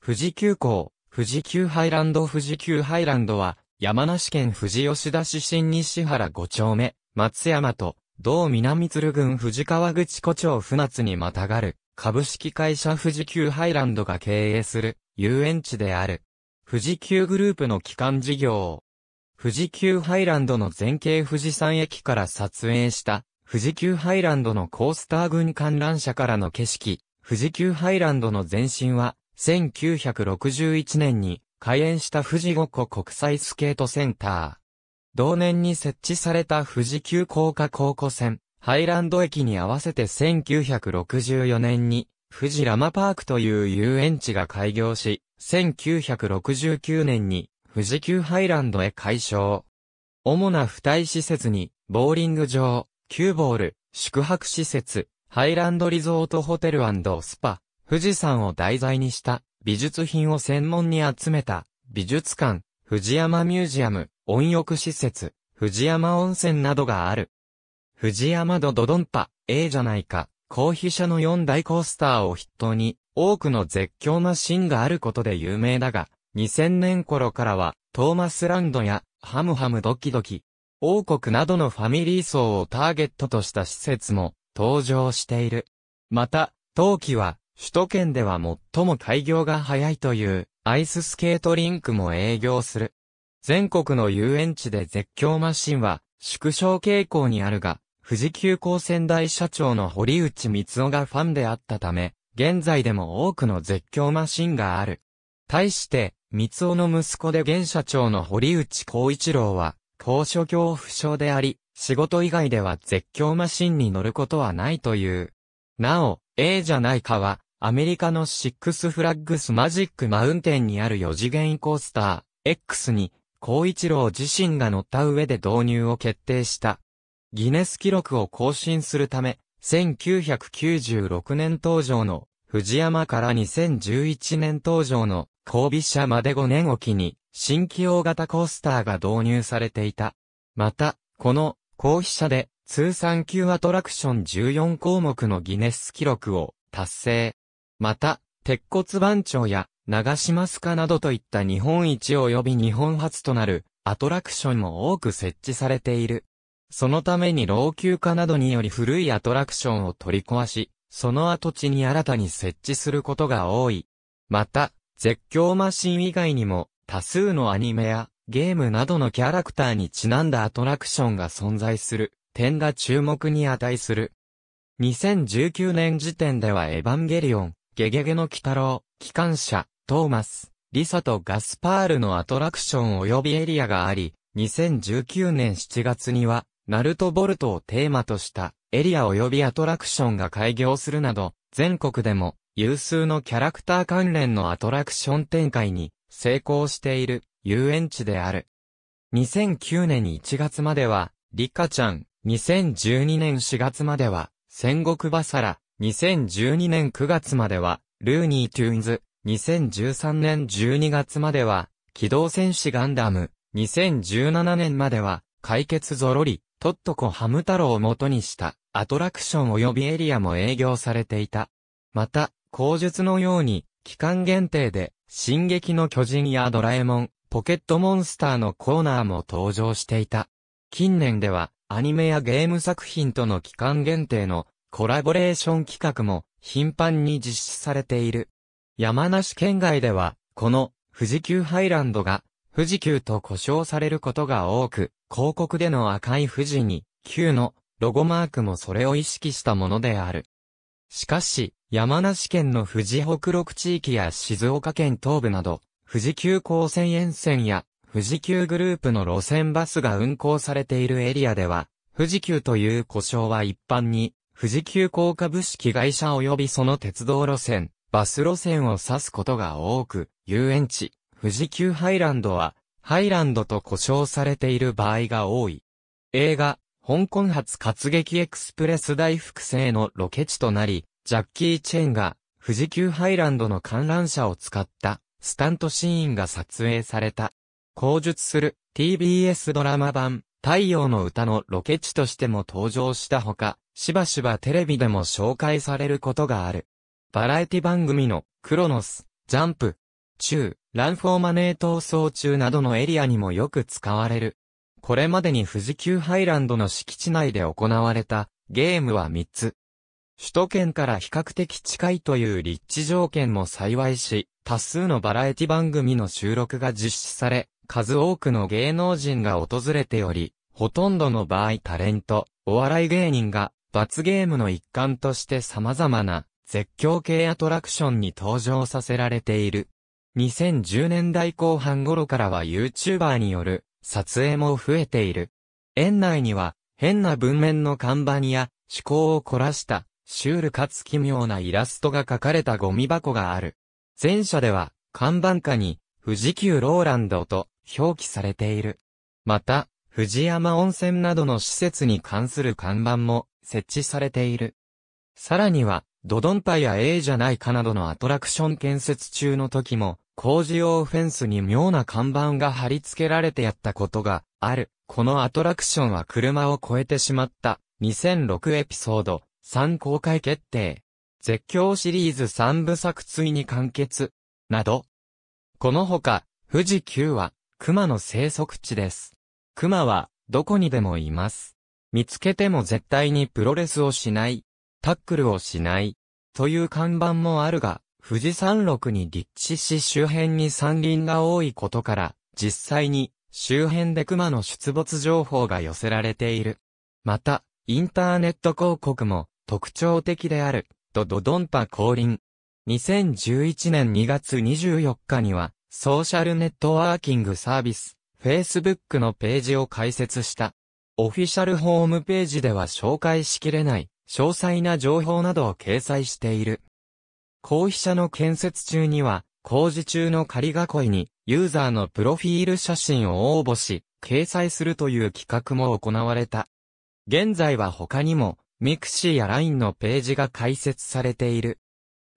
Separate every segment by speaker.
Speaker 1: 富士急行、富士急ハイランド富士急ハイランドは、山梨県富士吉田市新西原5丁目、松山と、同南鶴郡富士川口湖町船津にまたがる、株式会社富士急ハイランドが経営する、遊園地である。富士急グループの基幹事業。富士急ハイランドの前景富士山駅から撮影した、富士急ハイランドのコースター群観覧車からの景色、富士急ハイランドの前身は、1961年に開園した富士五湖国際スケートセンター。同年に設置された富士急高架高校線、ハイランド駅に合わせて1964年に、富士ラマパークという遊園地が開業し、1969年に富士急ハイランドへ改称。主な付帯施設に、ボーリング場、キューボール、宿泊施設、ハイランドリゾートホテルスパ、富士山を題材にした美術品を専門に集めた美術館、富山ミュージアム、温浴施設、富山温泉などがある。富山ドドドンパ、ええじゃないか、高飛車の4大コースターを筆頭に、多くの絶叫なシーンがあることで有名だが、2000年頃からは、トーマスランドや、ハムハムドキドキ、王国などのファミリー層をターゲットとした施設も、登場している。また、陶器は、首都圏では最も開業が早いというアイススケートリンクも営業する。全国の遊園地で絶叫マシンは縮小傾向にあるが、富士急行仙台社長の堀内光雄がファンであったため、現在でも多くの絶叫マシンがある。対して、光雄の息子で現社長の堀内光一郎は、高所恐怖症であり、仕事以外では絶叫マシンに乗ることはないという。なお、A じゃないかは、アメリカのシックスフラッグスマジックマウンテンにある4次元コースター、X に、高一郎自身が乗った上で導入を決定した。ギネス記録を更新するため、1996年登場の、藤山から2011年登場の、後尾車まで5年おきに、新規大型コースターが導入されていた。また、この、後飛車で、通算級アトラクション14項目のギネス記録を達成。また、鉄骨番長や長島スカなどといった日本一及び日本初となるアトラクションも多く設置されている。そのために老朽化などにより古いアトラクションを取り壊し、その跡地に新たに設置することが多い。また、絶叫マシン以外にも多数のアニメやゲームなどのキャラクターにちなんだアトラクションが存在する点が注目に値する。2019年時点ではエヴァンゲリオン、ゲゲゲの鬼太郎、機関車、トーマス、リサとガスパールのアトラクション及びエリアがあり、2019年7月には、ナルトボルトをテーマとしたエリア及びアトラクションが開業するなど、全国でも有数のキャラクター関連のアトラクション展開に成功している遊園地である。2009年1月までは、リカちゃん、2012年4月までは、戦国バサラ、2012年9月までは、ルーニー・トゥーンズ、2013年12月までは、機動戦士ガンダム、2017年までは、解決ゾロリ、トットコハム太郎を元にしたアトラクション及びエリアも営業されていた。また、口述のように、期間限定で、進撃の巨人やドラえもん、ポケットモンスターのコーナーも登場していた。近年では、アニメやゲーム作品との期間限定のコラボレーション企画も頻繁に実施されている。山梨県外では、この富士急ハイランドが富士急と呼称されることが多く、広告での赤い富士に、旧のロゴマークもそれを意識したものである。しかし、山梨県の富士北陸地域や静岡県東部など、富士急高専沿線や富士急グループの路線バスが運行されているエリアでは、富士急という呼称は一般に富士急架株式会社及びその鉄道路線、バス路線を指すことが多く、遊園地、富士急ハイランドは、ハイランドと呼称されている場合が多い。映画、香港発活劇エクスプレス大複製のロケ地となり、ジャッキー・チェンが、富士急ハイランドの観覧車を使った、スタントシーンが撮影された。口述する、TBS ドラマ版、太陽の歌のロケ地としても登場したほか、しばしばテレビでも紹介されることがある。バラエティ番組の、クロノス、ジャンプ、中、ランフォーマネー逃走中などのエリアにもよく使われる。これまでに富士急ハイランドの敷地内で行われた、ゲームは3つ。首都圏から比較的近いという立地条件も幸いし、多数のバラエティ番組の収録が実施され、数多くの芸能人が訪れており、ほとんどの場合タレント、お笑い芸人が罰ゲームの一環として様々な絶叫系アトラクションに登場させられている。2010年代後半頃からは YouTuber による撮影も増えている。園内には変な文面の看板や趣向を凝らしたシュールかつ奇妙なイラストが書かれたゴミ箱がある。前者では看板下に富士急ローランドと表記されている。また、富士山温泉などの施設に関する看板も設置されている。さらには、ドドンパや A じゃないかなどのアトラクション建設中の時も、工事用フェンスに妙な看板が貼り付けられてやったことがある。このアトラクションは車を超えてしまった。2006エピソード3公開決定。絶叫シリーズ3部作ついに完結。など。このほか、富士急は、熊の生息地です。熊は、どこにでもいます。見つけても絶対にプロレスをしない、タックルをしない、という看板もあるが、富士山麓に立地し周辺に山林が多いことから、実際に周辺で熊の出没情報が寄せられている。また、インターネット広告も特徴的である、とドドンパ降臨。2011年2月24日には、ソーシャルネットワーキングサービス、Facebook のページを開設した。オフィシャルホームページでは紹介しきれない詳細な情報などを掲載している。公費者の建設中には、工事中の仮囲いにユーザーのプロフィール写真を応募し、掲載するという企画も行われた。現在は他にも、ミクシーや LINE のページが開設されている。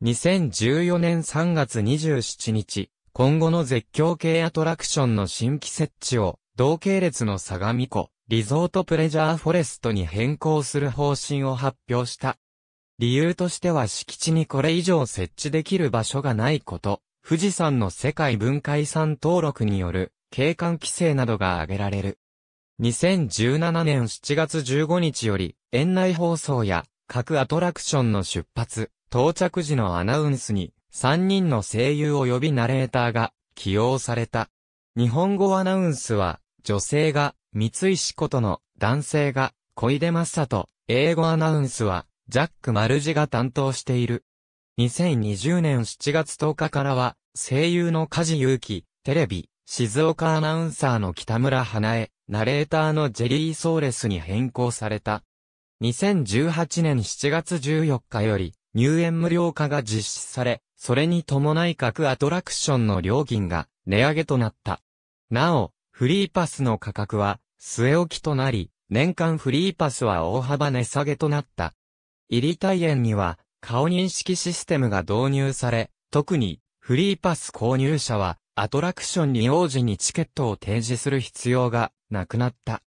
Speaker 1: 2014年3月27日、今後の絶叫系アトラクションの新規設置を、同系列の相模湖、リゾートプレジャーフォレストに変更する方針を発表した。理由としては敷地にこれ以上設置できる場所がないこと、富士山の世界文化遺産登録による景観規制などが挙げられる。2017年7月15日より、園内放送や各アトラクションの出発、到着時のアナウンスに3人の声優及びナレーターが起用された。日本語アナウンスは女性が三石ことの男性が、小出正人、英語アナウンスは、ジャック・マルジが担当している。2020年7月10日からは、声優の梶裕貴、テレビ、静岡アナウンサーの北村花江、ナレーターのジェリー・ソーレスに変更された。2018年7月14日より、入園無料化が実施され、それに伴い各アトラクションの料金が値上げとなった。なお、フリーパスの価格は据え置きとなり、年間フリーパスは大幅値下げとなった。入り退園には顔認識システムが導入され、特にフリーパス購入者はアトラクションに用時にチケットを提示する必要がなくなった。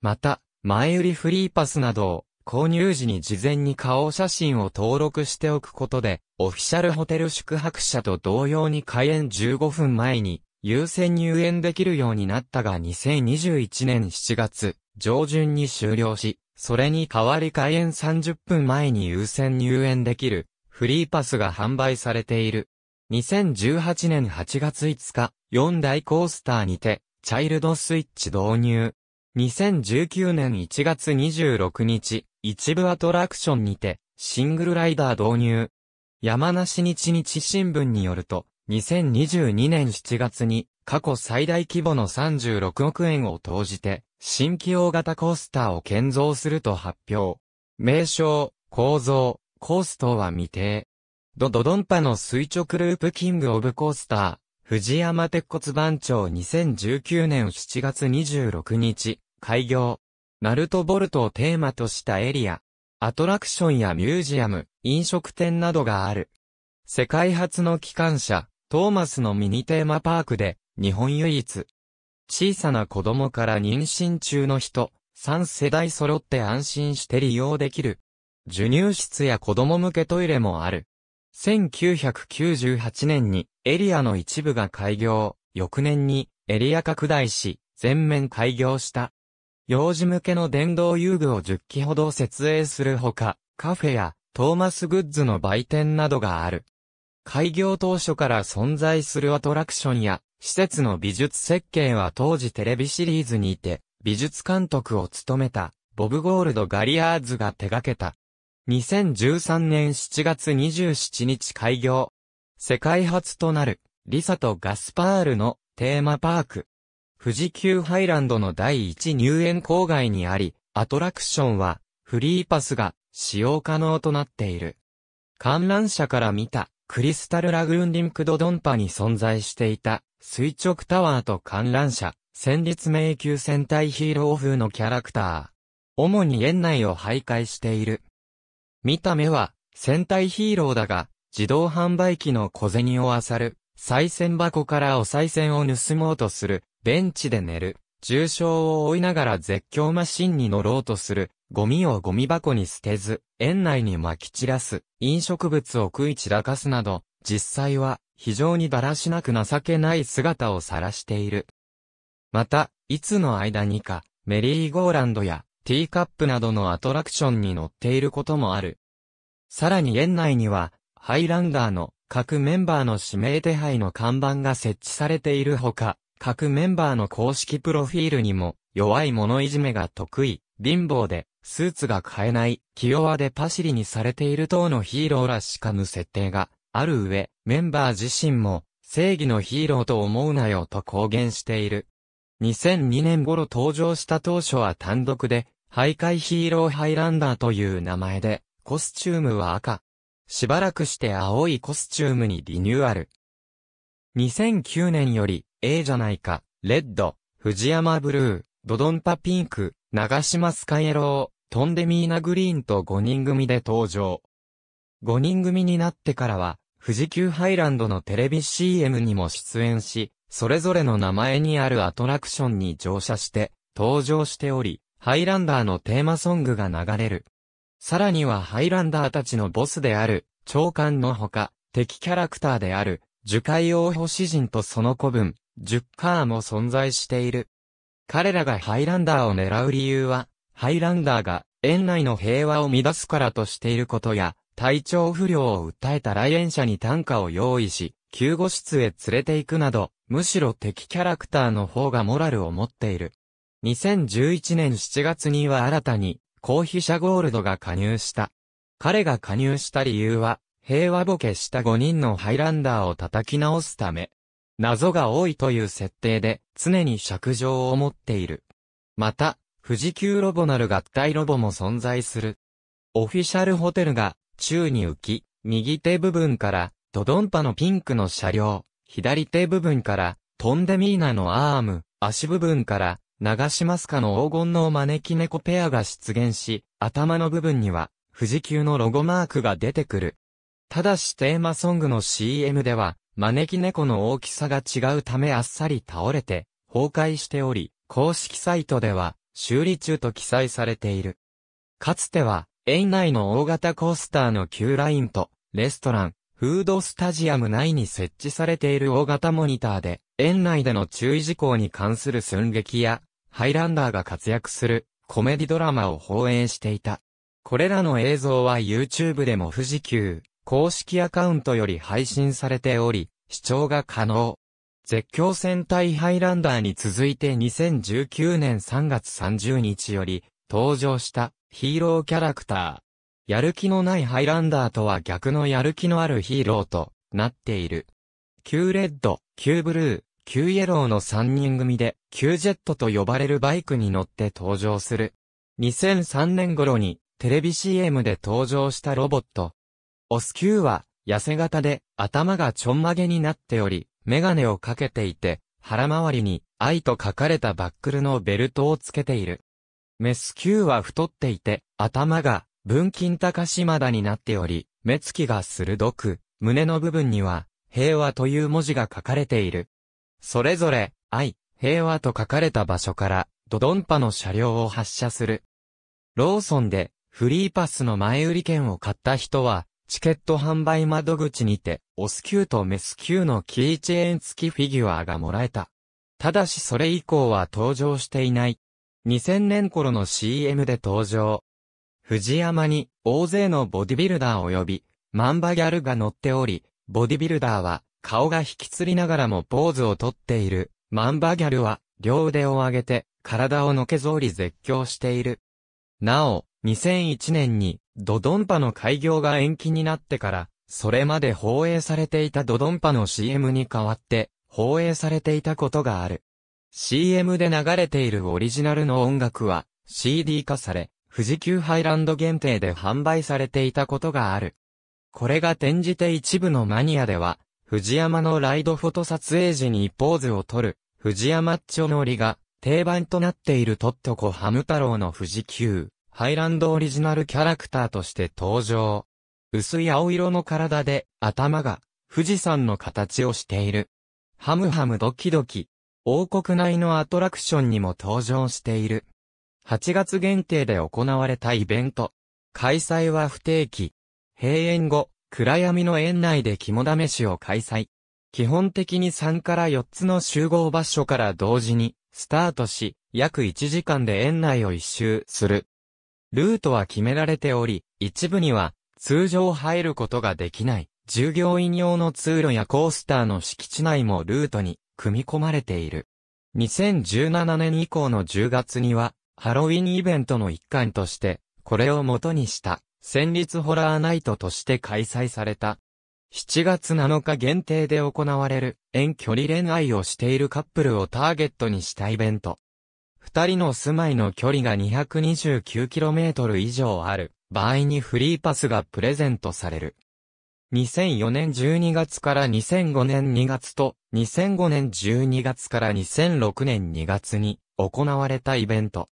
Speaker 1: また、前売りフリーパスなどを購入時に事前に顔写真を登録しておくことで、オフィシャルホテル宿泊者と同様に開園15分前に優先入園できるようになったが2021年7月上旬に終了し、それに代わり開園30分前に優先入園できるフリーパスが販売されている。2018年8月5日、4大コースターにて、チャイルドスイッチ導入。2019年1月26日、一部アトラクションにて、シングルライダー導入。山梨日日新聞によると、2022年7月に過去最大規模の36億円を投じて、新規大型コースターを建造すると発表。名称、構造、コース等は未定。ドドドンパの垂直ループキングオブコースター、藤山鉄骨番長2019年7月26日、開業。ナルトボルトをテーマとしたエリア。アトラクションやミュージアム、飲食店などがある。世界初の機関車、トーマスのミニテーマパークで、日本唯一。小さな子供から妊娠中の人、3世代揃って安心して利用できる。授乳室や子供向けトイレもある。1998年にエリアの一部が開業、翌年にエリア拡大し、全面開業した。幼児向けの電動遊具を10機ほど設営するほか、カフェやトーマスグッズの売店などがある。開業当初から存在するアトラクションや、施設の美術設計は当時テレビシリーズにいて、美術監督を務めた、ボブ・ゴールド・ガリアーズが手掛けた。2013年7月27日開業。世界初となる、リサとガスパールのテーマパーク。富士急ハイランドの第一入園郊外にあり、アトラクションは、フリーパスが使用可能となっている。観覧車から見たクリスタルラグーンリンクドドンパに存在していた、垂直タワーと観覧車、戦慄迷宮戦隊ヒーロー風のキャラクター。主に園内を徘徊している。見た目は、戦隊ヒーローだが、自動販売機の小銭を漁る、再銭箱からお再銭を盗もうとする、ベンチで寝る。重傷を負いながら絶叫マシンに乗ろうとする、ゴミをゴミ箱に捨てず、園内に撒き散らす、飲食物を食い散らかすなど、実際は非常にだらしなく情けない姿を晒している。また、いつの間にか、メリーゴーランドやティーカップなどのアトラクションに乗っていることもある。さらに園内には、ハイランダーの各メンバーの指名手配の看板が設置されているほか、各メンバーの公式プロフィールにも、弱い物いじめが得意、貧乏で、スーツが買えない、気弱でパシリにされている等のヒーローらしかぬ設定がある上、メンバー自身も、正義のヒーローと思うなよと公言している。2002年頃登場した当初は単独で、徘徊ヒーローハイランダーという名前で、コスチュームは赤。しばらくして青いコスチュームにリニューアル。2009年より、ええじゃないか、レッド、藤山ブルー、ドドンパピンク、長島スカイエロー、トンデミーナグリーンと5人組で登場。5人組になってからは、富士急ハイランドのテレビ CM にも出演し、それぞれの名前にあるアトラクションに乗車して登場しており、ハイランダーのテーマソングが流れる。さらにはハイランダーたちのボスである、長官のほか、敵キャラクターである、樹海王星人とその子分、10カーも存在している。彼らがハイランダーを狙う理由は、ハイランダーが園内の平和を乱すからとしていることや、体調不良を訴えた来園者に短歌を用意し、救護室へ連れて行くなど、むしろ敵キャラクターの方がモラルを持っている。2011年7月には新たに、公費者ゴールドが加入した。彼が加入した理由は、平和ボケした5人のハイランダーを叩き直すため。謎が多いという設定で、常に尺状を持っている。また、富士急ロボなる合体ロボも存在する。オフィシャルホテルが、宙に浮き、右手部分から、ドドンパのピンクの車両、左手部分から、トンデミーナのアーム、足部分から、流しまスカの黄金の招き猫ペアが出現し、頭の部分には、富士急のロゴマークが出てくる。ただしテーマソングの CM では、招き猫の大きさが違うためあっさり倒れて、崩壊しており、公式サイトでは、修理中と記載されている。かつては、園内の大型コースターの旧ラインと、レストラン、フードスタジアム内に設置されている大型モニターで、園内での注意事項に関する寸劇や、ハイランダーが活躍するコメディドラマを放映していた。これらの映像は YouTube でも富士急、公式アカウントより配信されており、視聴が可能。絶叫戦隊ハイランダーに続いて2019年3月30日より登場したヒーローキャラクター。やる気のないハイランダーとは逆のやる気のあるヒーローとなっている。Q レッド、Q ブルー、Q イエローの3人組で、Q ジェットと呼ばれるバイクに乗って登場する。2003年頃にテレビ CM で登場したロボット、オスーは、痩せ型で、頭がちょんまげになっており、メガネをかけていて、腹周りに、愛と書かれたバックルのベルトをつけている。メスーは太っていて、頭が、文金高島田になっており、目つきが鋭く、胸の部分には、平和という文字が書かれている。それぞれ、愛、平和と書かれた場所から、ドドンパの車両を発車する。ローソンで、フリーパスの前売り券を買った人は、チケット販売窓口にて、オス級とメス級のキーチェーン付きフィギュアがもらえた。ただしそれ以降は登場していない。2000年頃の CM で登場。藤山に大勢のボディビルダー及び、マンバギャルが乗っており、ボディビルダーは顔が引きつりながらもポーズをとっている。マンバギャルは両腕を上げて体をのけぞり絶叫している。なお、2001年にドドンパの開業が延期になってから、それまで放映されていたドドンパの CM に代わって、放映されていたことがある。CM で流れているオリジナルの音楽は CD 化され、富士急ハイランド限定で販売されていたことがある。これが転じて一部のマニアでは、藤山のライドフォト撮影時にポーズを取る、藤山っちょのりが定番となっているトットコハム太郎の富士急。ハイランドオリジナルキャラクターとして登場。薄い青色の体で頭が富士山の形をしている。ハムハムドキドキ。王国内のアトラクションにも登場している。8月限定で行われたイベント。開催は不定期。閉園後、暗闇の園内で肝試しを開催。基本的に3から4つの集合場所から同時にスタートし、約1時間で園内を一周する。ルートは決められており、一部には通常入ることができない従業員用の通路やコースターの敷地内もルートに組み込まれている。2017年以降の10月にはハロウィンイベントの一環として、これを元にした戦慄ホラーナイトとして開催された。7月7日限定で行われる遠距離恋愛をしているカップルをターゲットにしたイベント。二人の住まいの距離が 229km 以上ある場合にフリーパスがプレゼントされる。2004年12月から2005年2月と2005年12月から2006年2月に行われたイベント。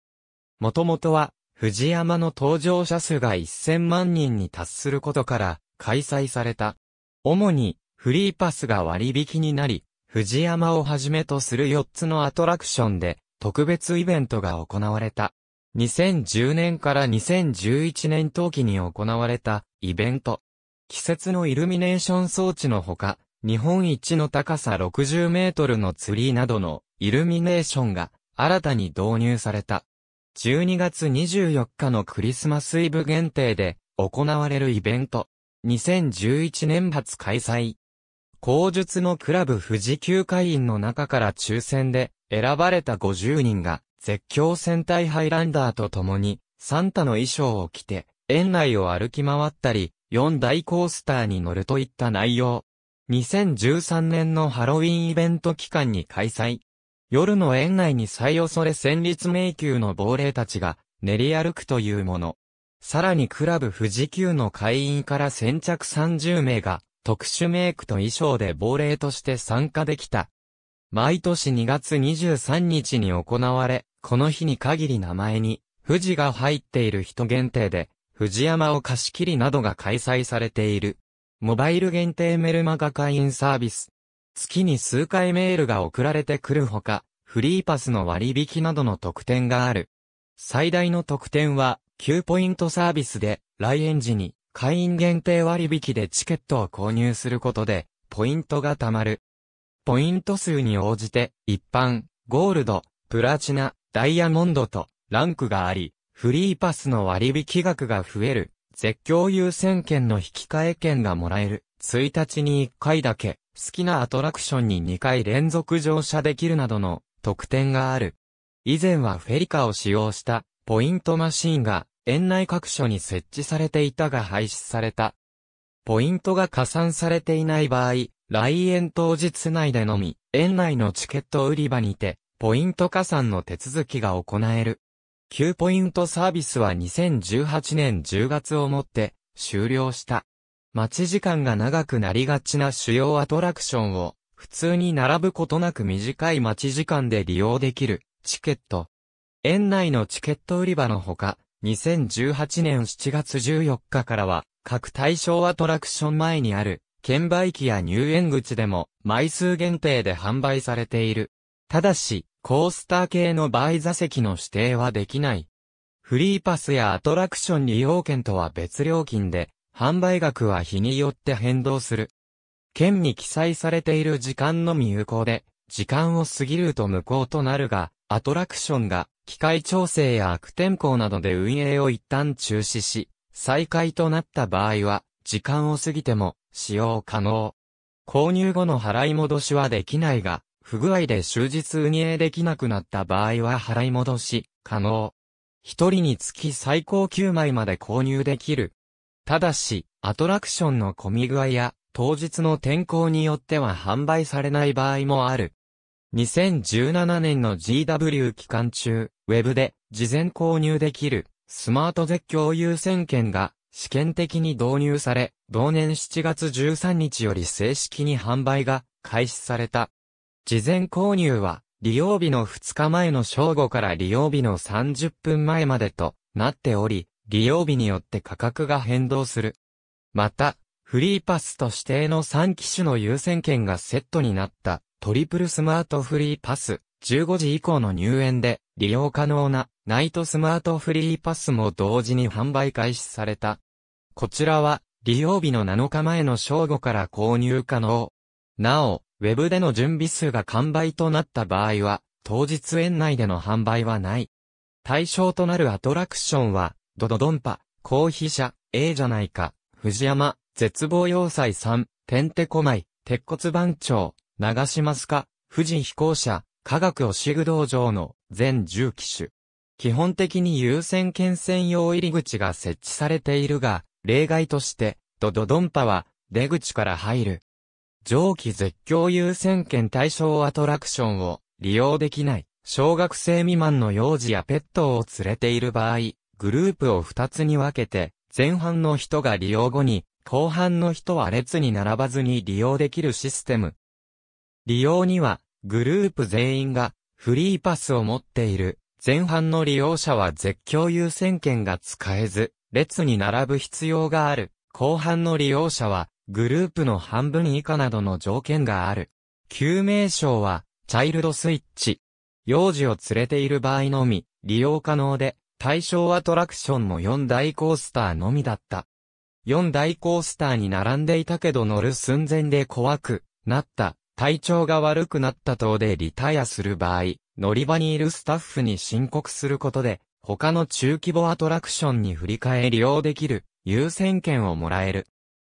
Speaker 1: もともとは藤山の登場者数が1000万人に達することから開催された。主にフリーパスが割引になり、藤山をはじめとする4つのアトラクションで特別イベントが行われた。2010年から2011年冬季に行われたイベント。季節のイルミネーション装置のほか、日本一の高さ60メートルのツリーなどのイルミネーションが新たに導入された。12月24日のクリスマスイブ限定で行われるイベント。2011年初開催。口述のクラブ富士急会員の中から抽選で選ばれた50人が、絶叫戦隊ハイランダーと共に、サンタの衣装を着て、園内を歩き回ったり、4大コースターに乗るといった内容。2013年のハロウィンイベント期間に開催。夜の園内に最恐れ戦慄迷宮の亡霊たちが練り歩くというもの。さらにクラブ富士急の会員から先着30名が特殊メイクと衣装で亡霊として参加できた毎年2月23日に行われ、この日に限り名前に、富士が入っている人限定で、富士山を貸し切りなどが開催されている。モバイル限定メルマガ会員サービス。月に数回メールが送られてくるほか、フリーパスの割引などの特典がある。最大の特典は、9ポイントサービスで、来園時に、会員限定割引でチケットを購入することで、ポイントが貯まる。ポイント数に応じて、一般、ゴールド、プラチナ、ダイヤモンドと、ランクがあり、フリーパスの割引額が増える、絶叫優先券の引換券がもらえる、1日に1回だけ、好きなアトラクションに2回連続乗車できるなどの特典がある。以前はフェリカを使用したポイントマシーンが園内各所に設置されていたが廃止された。ポイントが加算されていない場合、来園当日内でのみ、園内のチケット売り場にて、ポイント加算の手続きが行える。9ポイントサービスは2018年10月をもって終了した。待ち時間が長くなりがちな主要アトラクションを普通に並ぶことなく短い待ち時間で利用できるチケット。園内のチケット売り場のほか、2018年7月14日からは各対象アトラクション前にある券売機や入園口でも枚数限定で販売されている。ただし、コースター系の場合座席の指定はできない。フリーパスやアトラクション利用券とは別料金で、販売額は日によって変動する。券に記載されている時間のみ有効で、時間を過ぎると無効となるが、アトラクションが、機械調整や悪天候などで運営を一旦中止し、再開となった場合は、時間を過ぎても、使用可能。購入後の払い戻しはできないが、不具合で終日運営できなくなった場合は払い戻し可能。一人につき最高9枚まで購入できる。ただし、アトラクションの混み具合や当日の天候によっては販売されない場合もある。2017年の GW 期間中、ウェブで事前購入できるスマート絶叫優先権が試験的に導入され、同年7月13日より正式に販売が開始された。事前購入は、利用日の2日前の正午から利用日の30分前までとなっており、利用日によって価格が変動する。また、フリーパスと指定の3機種の優先権がセットになったトリプルスマートフリーパス、15時以降の入園で利用可能なナイトスマートフリーパスも同時に販売開始された。こちらは、利用日の7日前の正午から購入可能。なお、ウェブでの準備数が完売となった場合は、当日園内での販売はない。対象となるアトラクションは、ドドドンパ、コーヒー社、A じゃないか、藤山、絶望要塞3、テンテコマイ、鉄骨番長、長島スカ、富士飛行車、科学をしぐ道場の全10機種。基本的に優先権専用入り口が設置されているが、例外として、ドドドンパは、出口から入る。上記絶叫優先権対象アトラクションを利用できない、小学生未満の幼児やペットを連れている場合、グループを2つに分けて、前半の人が利用後に、後半の人は列に並ばずに利用できるシステム。利用には、グループ全員が、フリーパスを持っている。前半の利用者は絶叫優先権が使えず、列に並ぶ必要がある。後半の利用者は、グループの半分以下などの条件がある。救命賞は、チャイルドスイッチ。幼児を連れている場合のみ、利用可能で、対象アトラクションも4大コースターのみだった。4大コースターに並んでいたけど乗る寸前で怖くなった、体調が悪くなった等でリタイアする場合、乗り場にいるスタッフに申告することで、他の中規模アトラクションに振り替え利用できる優先権をもらえる。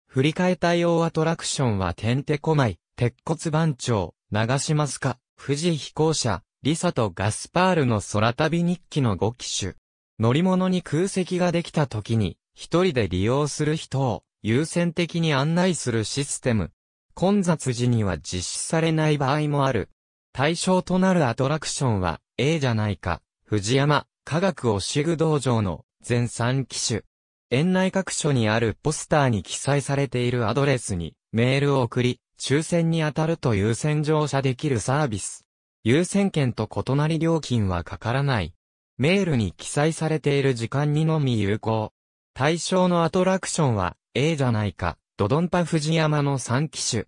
Speaker 1: 振り替え対応アトラクションはてんてこまい、鉄骨番長、長島スカ、富士飛行車、リサとガスパールの空旅日記の5機種。乗り物に空席ができた時に、一人で利用する人を優先的に案内するシステム。混雑時には実施されない場合もある。対象となるアトラクションは、A じゃないか、藤山、科学をシグ道場の全3機種。園内各所にあるポスターに記載されているアドレスにメールを送り、抽選に当たると優先乗車できるサービス。優先券と異なり料金はかからない。メールに記載されている時間にのみ有効。対象のアトラクションは、A じゃないか、ドドンパ藤山の3機種。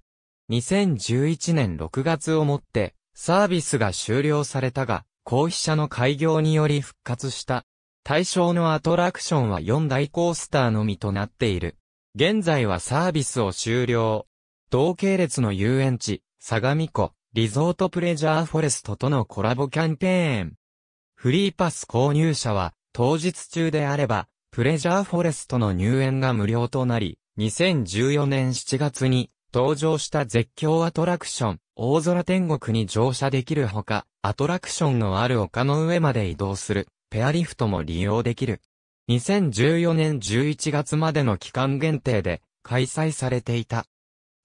Speaker 1: 2011年6月をもって、サービスが終了されたが、消費者の開業により復活した。対象のアトラクションは4大コースターのみとなっている。現在はサービスを終了。同系列の遊園地、相模湖、リゾートプレジャーフォレストとのコラボキャンペーン。フリーパス購入者は、当日中であれば、プレジャーフォレストの入園が無料となり、2014年7月に登場した絶叫アトラクション、大空天国に乗車できるほか、アトラクションのある丘の上まで移動する、ペアリフトも利用できる。2014年11月までの期間限定で開催されていた。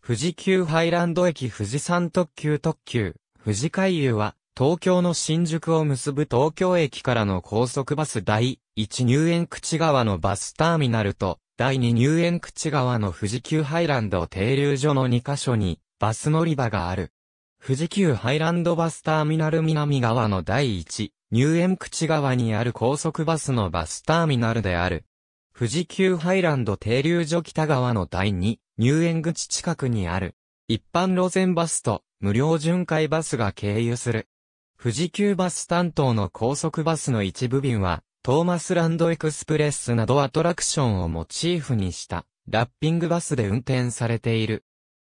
Speaker 1: 富士急ハイランド駅富士山特急特急、富士海遊は、東京の新宿を結ぶ東京駅からの高速バス第1入園口側のバスターミナルと、第2入園口側の富士急ハイランド停留所の2カ所に、バス乗り場がある。富士急ハイランドバスターミナル南側の第一、入園口側にある高速バスのバスターミナルである。富士急ハイランド停留所北側の第二、入園口近くにある。一般路線バスと無料巡回バスが経由する。富士急バス担当の高速バスの一部便は、トーマスランドエクスプレスなどアトラクションをモチーフにした、ラッピングバスで運転されている。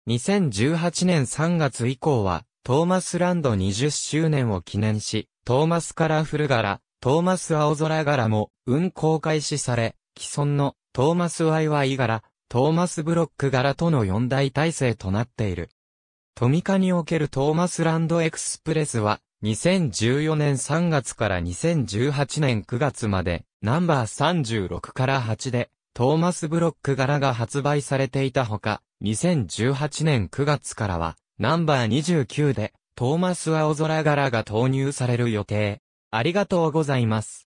Speaker 1: 2018年3月以降は、トーマスランド20周年を記念し、トーマスカラフル柄、トーマス青空柄も運行開始され、既存のトーマスワイワイ柄、トーマスブロック柄との四大体制となっている。トミカにおけるトーマスランドエクスプレスは、2014年3月から2018年9月まで、ナンバー36から8で、トーマスブロック柄が発売されていたほか、2018年9月からは、ナンバー29で、トーマス青空柄が投入される予定。ありがとうございます。